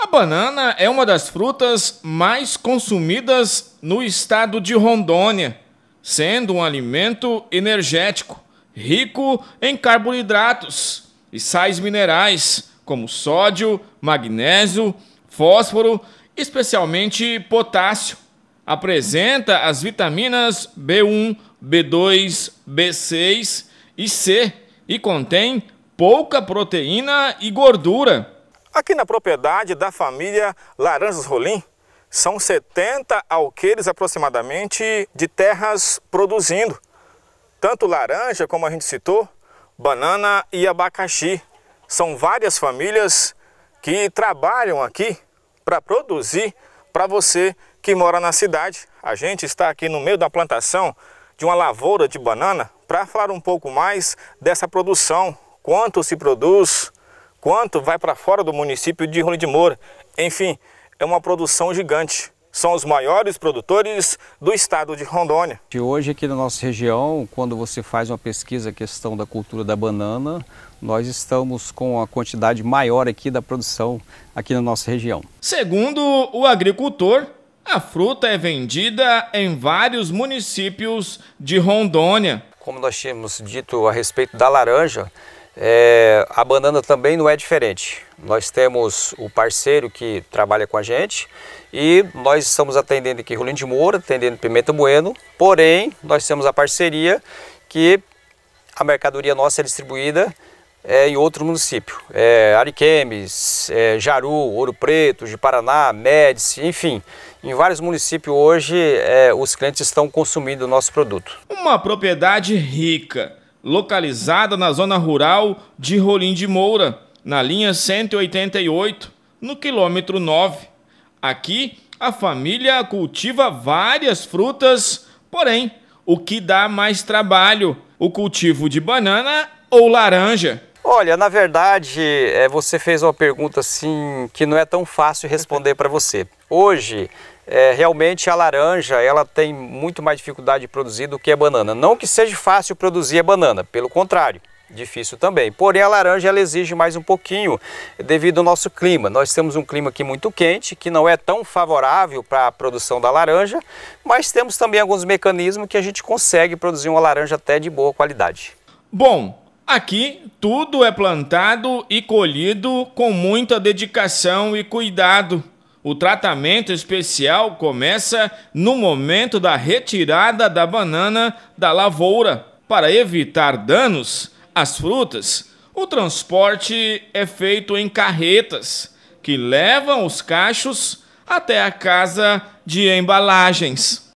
A banana é uma das frutas mais consumidas no estado de Rondônia, sendo um alimento energético, rico em carboidratos e sais minerais como sódio, magnésio, fósforo, especialmente potássio. Apresenta as vitaminas B1, B2, B6 e C e contém pouca proteína e gordura. Aqui na propriedade da família Laranjas Rolim, são 70 alqueires aproximadamente de terras produzindo, tanto laranja, como a gente citou, banana e abacaxi. São várias famílias que trabalham aqui para produzir para você que mora na cidade. A gente está aqui no meio da plantação de uma lavoura de banana para falar um pouco mais dessa produção, quanto se produz, quanto vai para fora do município de Rolim de Moura. Enfim, é uma produção gigante. São os maiores produtores do estado de Rondônia. De hoje aqui na nossa região, quando você faz uma pesquisa questão da cultura da banana, nós estamos com a quantidade maior aqui da produção aqui na nossa região. Segundo o agricultor, a fruta é vendida em vários municípios de Rondônia. Como nós tínhamos dito a respeito da laranja, é, a banana também não é diferente. Nós temos o parceiro que trabalha com a gente e nós estamos atendendo aqui Rolim de Moura, atendendo Pimenta Bueno, porém nós temos a parceria que a mercadoria nossa é distribuída é, em outro município. É, Ariquemes, é, Jaru, Ouro Preto, de Paraná, Médici, enfim. Em vários municípios hoje é, os clientes estão consumindo o nosso produto. Uma propriedade rica localizada na zona rural de Rolim de Moura, na linha 188, no quilômetro 9. Aqui, a família cultiva várias frutas, porém, o que dá mais trabalho, o cultivo de banana ou laranja. Olha, na verdade, é, você fez uma pergunta assim que não é tão fácil responder para você. Hoje, é, realmente a laranja ela tem muito mais dificuldade de produzir do que a banana. Não que seja fácil produzir a banana, pelo contrário difícil também. Porém, a laranja ela exige mais um pouquinho devido ao nosso clima. Nós temos um clima aqui muito quente, que não é tão favorável para a produção da laranja, mas temos também alguns mecanismos que a gente consegue produzir uma laranja até de boa qualidade. Bom, Aqui tudo é plantado e colhido com muita dedicação e cuidado. O tratamento especial começa no momento da retirada da banana da lavoura. Para evitar danos às frutas, o transporte é feito em carretas que levam os cachos até a casa de embalagens.